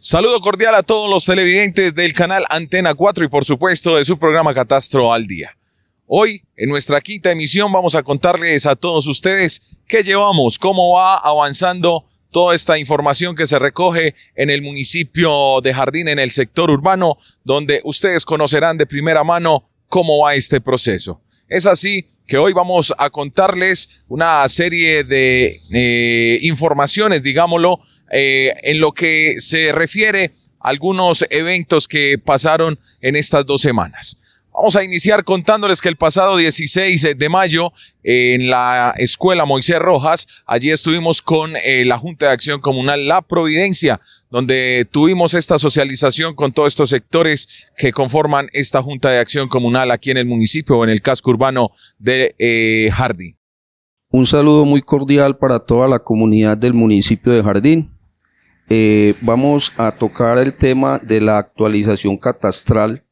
Saludo cordial a todos los televidentes del canal Antena 4 y por supuesto de su programa Catastro al Día. Hoy, en nuestra quinta emisión, vamos a contarles a todos ustedes qué llevamos, cómo va avanzando toda esta información que se recoge en el municipio de Jardín, en el sector urbano, donde ustedes conocerán de primera mano cómo va este proceso. Es así que hoy vamos a contarles una serie de eh, informaciones, digámoslo, eh, en lo que se refiere a algunos eventos que pasaron en estas dos semanas. Vamos a iniciar contándoles que el pasado 16 eh, de mayo en la escuela Moisés Rojas, allí estuvimos con eh, la Junta de Acción Comunal La Providencia, donde tuvimos esta socialización con todos estos sectores que conforman esta Junta de Acción Comunal aquí en el municipio o en el casco urbano de eh, Jardín. Un saludo muy cordial para toda la comunidad del municipio de Jardín. vamos a tocar el tema de la actualización catastral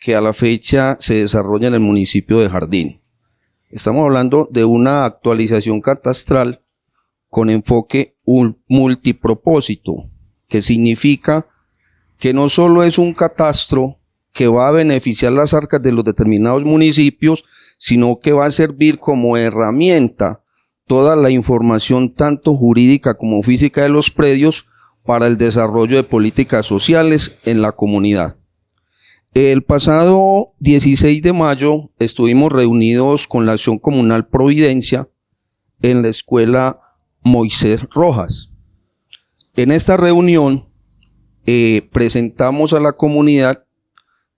que a la fecha se desarrolla en el municipio de Jardín. Estamos hablando de una actualización catastral con enfoque multipropósito, que significa que no solo es un catastro que va a beneficiar las arcas de los determinados municipios, sino que va a servir como herramienta toda la información tanto jurídica como física de los predios para el desarrollo de políticas sociales en la comunidad. El pasado 16 de mayo estuvimos reunidos con la Acción Comunal Providencia en la escuela Moisés Rojas. En esta reunión eh, presentamos a la comunidad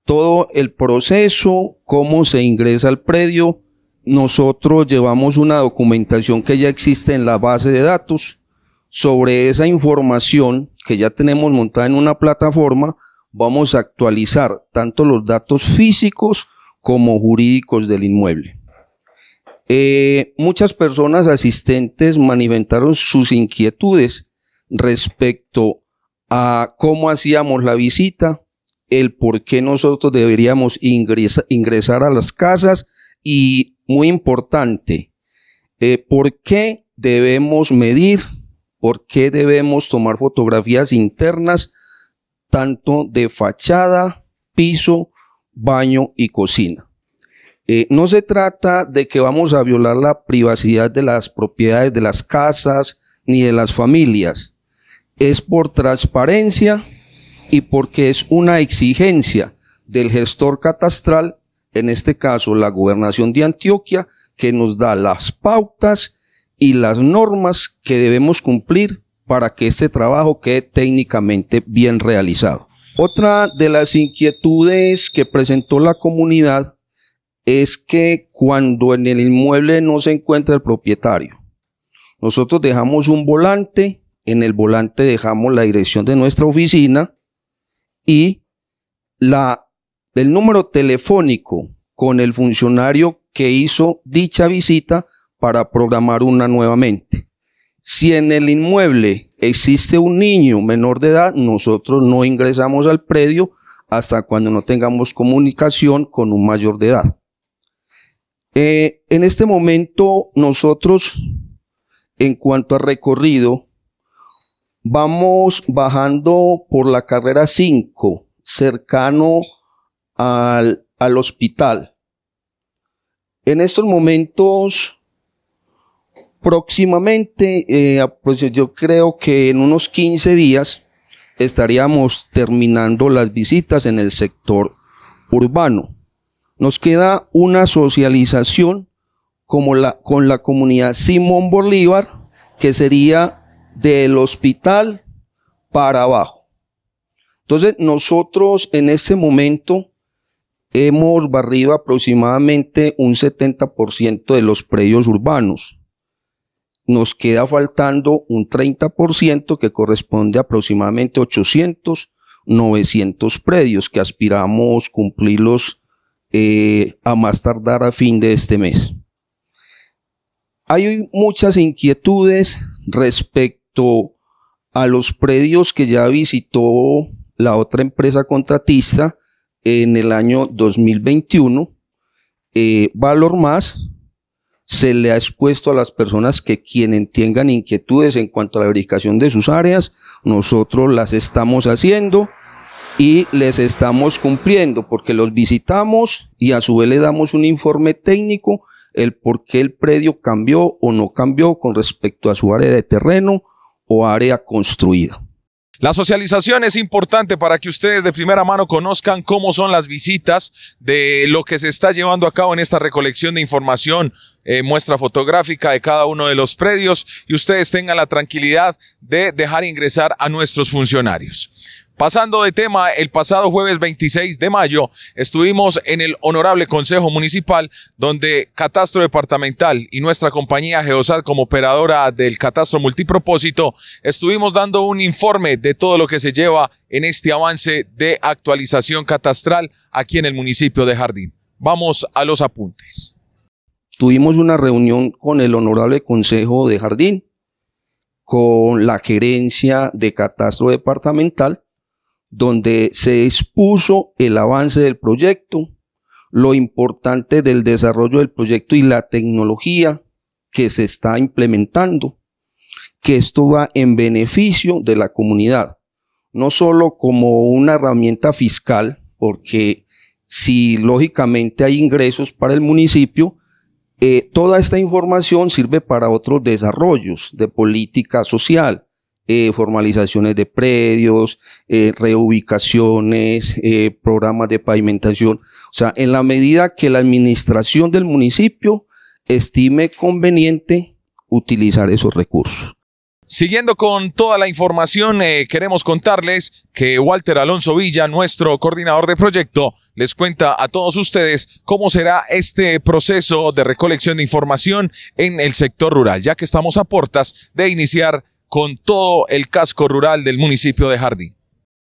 todo el proceso, cómo se ingresa al predio. Nosotros llevamos una documentación que ya existe en la base de datos. Sobre esa información que ya tenemos montada en una plataforma, vamos a actualizar tanto los datos físicos como jurídicos del inmueble. Eh, muchas personas asistentes manifestaron sus inquietudes respecto a cómo hacíamos la visita, el por qué nosotros deberíamos ingresar a las casas y, muy importante, eh, por qué debemos medir, por qué debemos tomar fotografías internas tanto de fachada, piso, baño y cocina. Eh, no se trata de que vamos a violar la privacidad de las propiedades de las casas ni de las familias. Es por transparencia y porque es una exigencia del gestor catastral, en este caso la gobernación de Antioquia, que nos da las pautas y las normas que debemos cumplir para que este trabajo quede técnicamente bien realizado. Otra de las inquietudes que presentó la comunidad es que cuando en el inmueble no se encuentra el propietario, nosotros dejamos un volante, en el volante dejamos la dirección de nuestra oficina y la, el número telefónico con el funcionario que hizo dicha visita para programar una nuevamente. Si en el inmueble existe un niño menor de edad, nosotros no ingresamos al predio hasta cuando no tengamos comunicación con un mayor de edad. Eh, en este momento nosotros, en cuanto a recorrido, vamos bajando por la carrera 5, cercano al, al hospital. En estos momentos próximamente, eh, pues, yo creo que en unos 15 días estaríamos terminando las visitas en el sector urbano. Nos queda una socialización como con la comunidad Simón Bolívar, que sería del hospital para abajo. Entonces, nosotros en este momento hemos barrido aproximadamente un 70% de los predios urbanos nos queda faltando un 30% que corresponde a aproximadamente 800, 900 predios que aspiramos cumplirlos eh, a más tardar a fin de este mes. Hay muchas inquietudes respecto a los predios que ya visitó la otra empresa contratista en el año 2021, eh, Valor Más, se le ha expuesto a las personas que quienes tengan inquietudes en cuanto a la verificación de sus áreas, nosotros las estamos haciendo y les estamos cumpliendo porque los visitamos y a su vez le damos un informe técnico el por qué el predio cambió o no cambió con respecto a su área de terreno o área construida. La socialización es importante para que ustedes de primera mano conozcan cómo son las visitas de lo que se está llevando a cabo en esta recolección de información, eh, muestra fotográfica de cada uno de los predios y ustedes tengan la tranquilidad de dejar ingresar a nuestros funcionarios. Pasando de tema, el pasado jueves 26 de mayo estuvimos en el Honorable Consejo Municipal, donde Catastro Departamental y nuestra compañía Geosat como operadora del Catastro Multipropósito estuvimos dando un informe de todo lo que se lleva en este avance de actualización catastral aquí en el municipio de Jardín. Vamos a los apuntes. Tuvimos una reunión con el Honorable Consejo de Jardín, con la gerencia de Catastro Departamental, donde se expuso el avance del proyecto, lo importante del desarrollo del proyecto y la tecnología que se está implementando, que esto va en beneficio de la comunidad, no solo como una herramienta fiscal, porque si lógicamente hay ingresos para el municipio, eh, toda esta información sirve para otros desarrollos de política social, eh, formalizaciones de predios, eh, reubicaciones, eh, programas de pavimentación. O sea, en la medida que la administración del municipio estime conveniente utilizar esos recursos. Siguiendo con toda la información, queremos contarles que Walter Alonso Villa, nuestro coordinador de proyecto, les cuenta a todos ustedes cómo será este proceso de recolección de información en el sector rural, ya que estamos a puertas de iniciar con todo el casco rural del municipio de Jardín.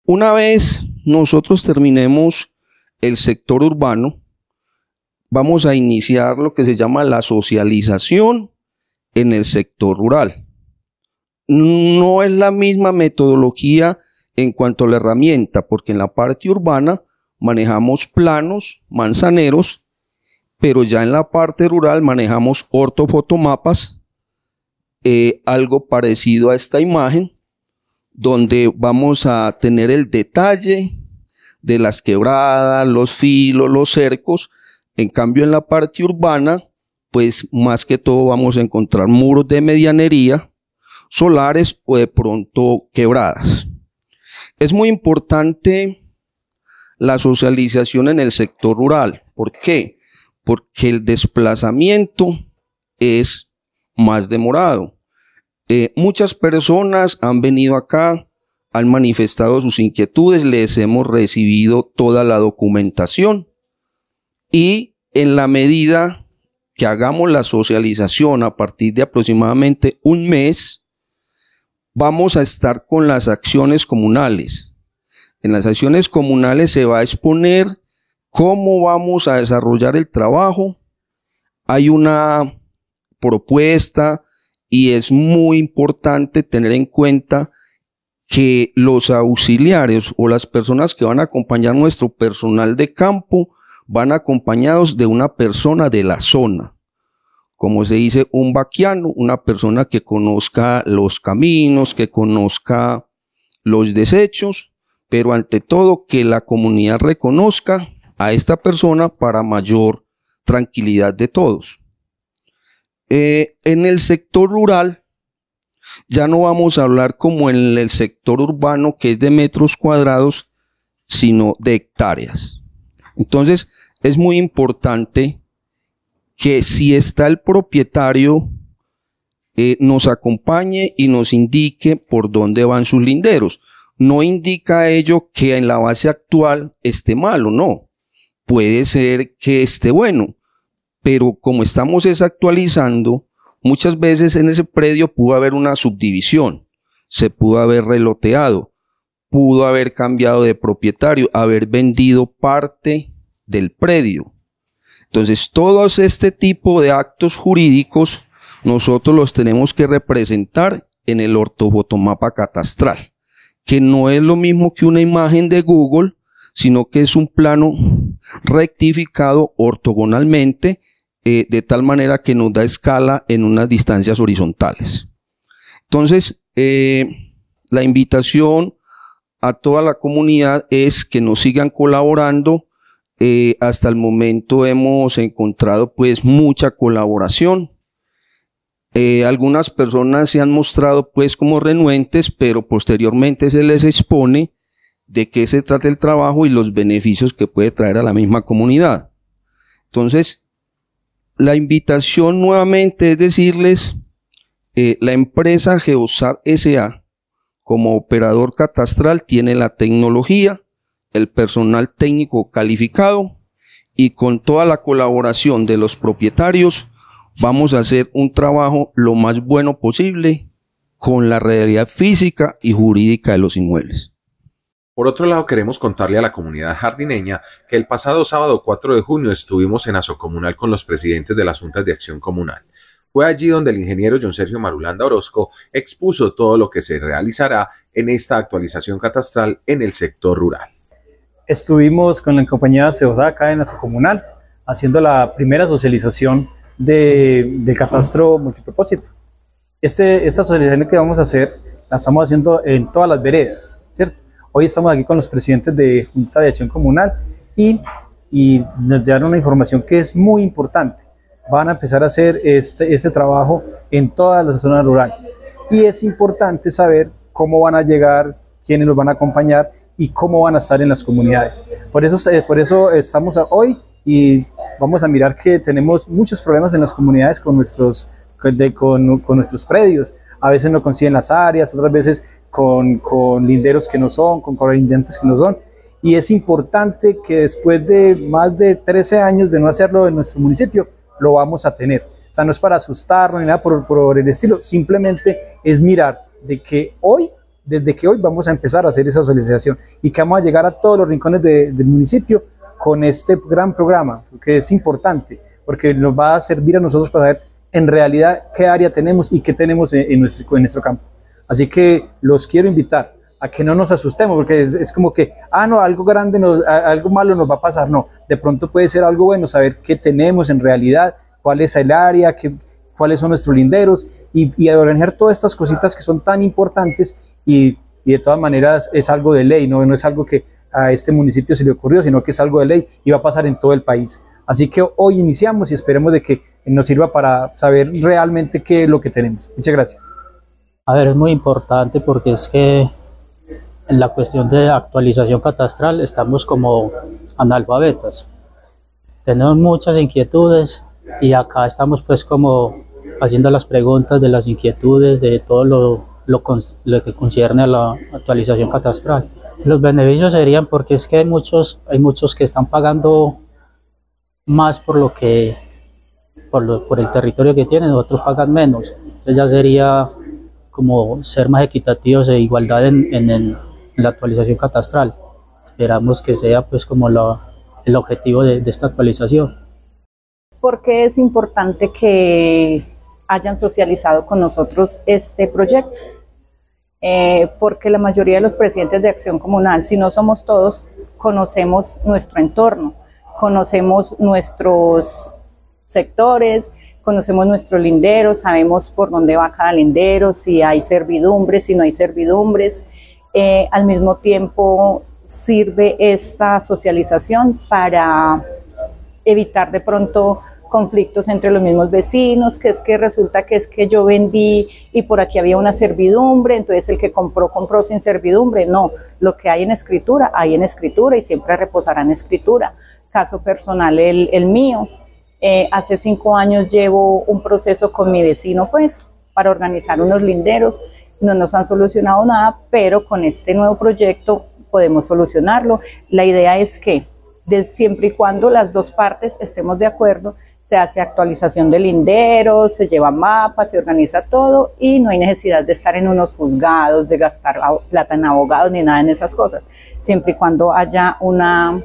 Una vez nosotros terminemos el sector urbano, vamos a iniciar lo que se llama la socialización en el sector rural. No es la misma metodología en cuanto a la herramienta, porque en la parte urbana manejamos planos, manzaneros, pero ya en la parte rural manejamos ortofotomapas eh, algo parecido a esta imagen, donde vamos a tener el detalle de las quebradas, los filos, los cercos. En cambio, en la parte urbana, pues más que todo vamos a encontrar muros de medianería, solares o de pronto quebradas. Es muy importante la socialización en el sector rural. ¿Por qué? Porque el desplazamiento es más demorado. Eh, muchas personas han venido acá, han manifestado sus inquietudes, les hemos recibido toda la documentación y en la medida que hagamos la socialización a partir de aproximadamente un mes, vamos a estar con las acciones comunales. En las acciones comunales se va a exponer cómo vamos a desarrollar el trabajo. Hay una propuesta y es muy importante tener en cuenta que los auxiliares o las personas que van a acompañar nuestro personal de campo van acompañados de una persona de la zona. Como se dice, un vaquiano, una persona que conozca los caminos, que conozca los desechos, pero ante todo que la comunidad reconozca a esta persona para mayor tranquilidad de todos. Eh, en el sector rural, ya no vamos a hablar como en el sector urbano, que es de metros cuadrados, sino de hectáreas. Entonces, es muy importante que si está el propietario, eh, nos acompañe y nos indique por dónde van sus linderos. No indica ello que en la base actual esté malo, no. Puede ser que esté bueno pero como estamos actualizando, muchas veces en ese predio pudo haber una subdivisión, se pudo haber reloteado, pudo haber cambiado de propietario, haber vendido parte del predio. Entonces, todos este tipo de actos jurídicos nosotros los tenemos que representar en el ortofotomapa catastral, que no es lo mismo que una imagen de Google, sino que es un plano rectificado ortogonalmente eh, de tal manera que nos da escala en unas distancias horizontales. Entonces, eh, la invitación a toda la comunidad es que nos sigan colaborando. Eh, hasta el momento hemos encontrado pues mucha colaboración. algunas personas se han mostrado pues como renuentes, pero posteriormente se les expone de qué se trata el trabajo y los beneficios que puede traer a la misma comunidad. Entonces, la invitación nuevamente es decirles, eh, la empresa Geosat SA como operador catastral tiene la tecnología, el personal técnico calificado y con toda la colaboración de los propietarios vamos a hacer un trabajo lo más bueno posible con la realidad física y jurídica de los inmuebles. Por otro lado, queremos contarle a la comunidad jardineña que el pasado sábado 4 de junio estuvimos en Asocomunal con los presidentes de las juntas de acción comunal. Fue allí donde el ingeniero John Sergio Marulanda Orozco expuso todo lo que se realizará en esta actualización catastral en el sector rural. Estuvimos con la compañía Ceosa acá en Asocomunal haciendo la primera socialización del catastro multipropósito. Este, esta socialización que vamos a hacer la estamos haciendo en todas las veredas, ¿cierto? Hoy estamos aquí con los presidentes de Junta de Acción Comunal y, nos dieron una información que es muy importante. Van a empezar a hacer este, este trabajo en toda la zona rural. Y es importante saber cómo van a llegar, quiénes los van a acompañar y cómo van a estar en las comunidades. Por eso, eh, por eso estamos hoy y vamos a mirar que tenemos muchos problemas en las comunidades con nuestros, con, con nuestros predios. A veces no consiguen las áreas, otras veces con, linderos que no son, con colindantes que no son. Y es importante que después de más de 13 años de no hacerlo en nuestro municipio, lo vamos a tener. O sea, no es para asustarnos ni nada por, el estilo, simplemente es mirar de que hoy desde que hoy vamos a empezar a hacer esa socialización y que vamos a llegar a todos los rincones del municipio con este gran programa, que es importante, porque nos va a servir a nosotros para ver en realidad qué área tenemos y qué tenemos en nuestro, en nuestro campo. Así que los quiero invitar a que no nos asustemos, porque es, como que, ah, no, algo grande, algo malo nos va a pasar. No, de pronto puede ser algo bueno saber qué tenemos en realidad, cuál es el área, qué, cuáles son nuestros linderos y, y todas estas cositas que son tan importantes y, y, de todas maneras es algo de ley, ¿no? no es algo que a este municipio se le ocurrió, sino que es algo de ley y va a pasar en todo el país. Así que hoy iniciamos y esperemos de que nos sirva para saber realmente qué es lo que tenemos. Muchas gracias. A ver, es muy importante porque es que en la cuestión de actualización catastral estamos como analfabetas. Tenemos muchas inquietudes y acá estamos pues como haciendo las preguntas de las inquietudes de todo lo, lo, que concierne a la actualización catastral. Los beneficios serían porque es que hay muchos, hay muchos que están pagando más por lo que por, por el territorio que tienen, otros pagan menos. Entonces ya sería como ser más equitativos e igualdad en, en, la actualización catastral. Esperamos que sea pues como el objetivo de, esta actualización. ¿Por qué es importante que hayan socializado con nosotros este proyecto? Eh, porque la mayoría de los presidentes de acción comunal, si no somos todos, conocemos nuestro entorno, conocemos nuestros sectores, conocemos nuestro lindero, sabemos por dónde va cada lindero, si hay servidumbres, si no hay servidumbres. Eh, al mismo tiempo sirve esta socialización para evitar de pronto conflictos entre los mismos vecinos, que es que resulta que es que yo vendí y por aquí había una servidumbre, entonces el que compró compró sin servidumbre. No, lo que hay en escritura, hay en escritura y siempre reposará en escritura. Caso personal, el mío, eh, hace cinco años llevo un proceso con mi vecino, pues, para organizar unos linderos. No nos han solucionado nada, pero con este nuevo proyecto podemos solucionarlo. La idea es que, siempre y cuando las dos partes estemos de acuerdo, se hace actualización de linderos, se lleva mapas, se organiza todo y no hay necesidad de estar en unos juzgados, de gastar plata en abogados ni nada en esas cosas, siempre y cuando haya una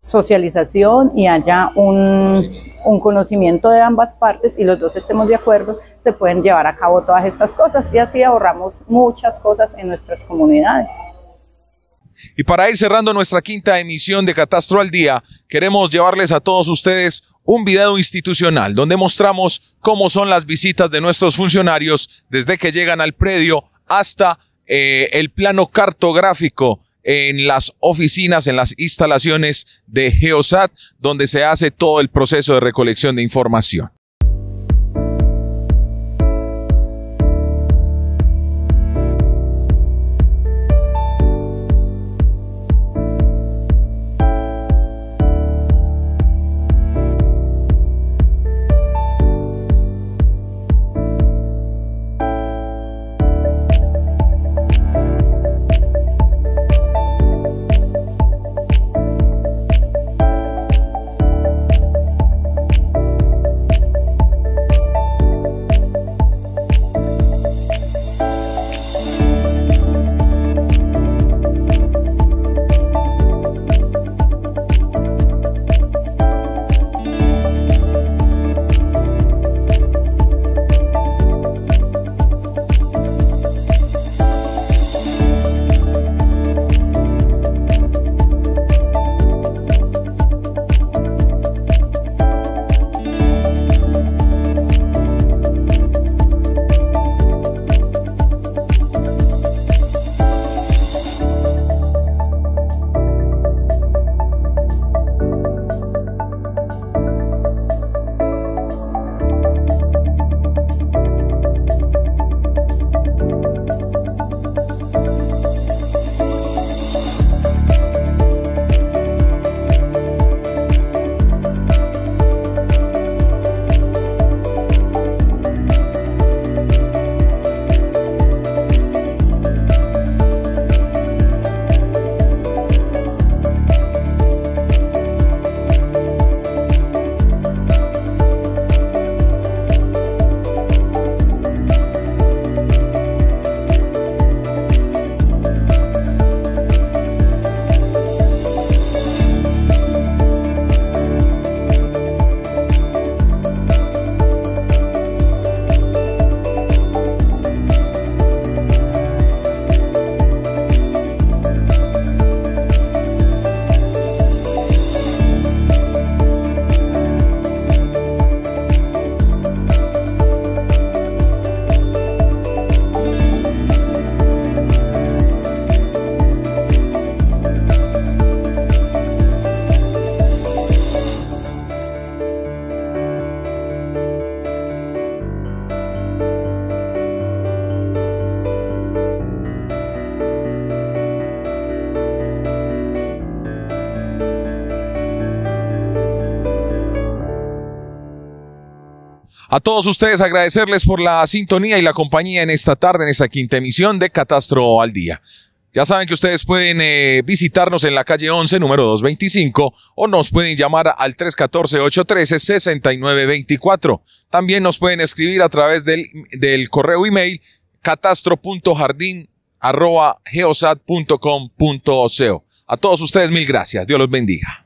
socialización y haya un, conocimiento de ambas partes y los dos estemos de acuerdo, se pueden llevar a cabo todas estas cosas y así ahorramos muchas cosas en nuestras comunidades. Y para ir cerrando nuestra quinta emisión de Catastro al Día, queremos llevarles a todos ustedes un video institucional donde mostramos cómo son las visitas de nuestros funcionarios desde que llegan al predio hasta eh, el plano cartográfico en las oficinas, en las instalaciones de Geosat, donde se hace todo el proceso de recolección de información. A todos ustedes agradecerles por la sintonía y la compañía en esta tarde, en esta quinta emisión de Catastro al Día. Ya saben que ustedes pueden eh, visitarnos en la calle 11, número 225, o nos pueden llamar al 314-813-6924. También nos pueden escribir a través del, del correo email catastro.jardin.geosat.com.co. A todos ustedes, mil gracias. Dios los bendiga.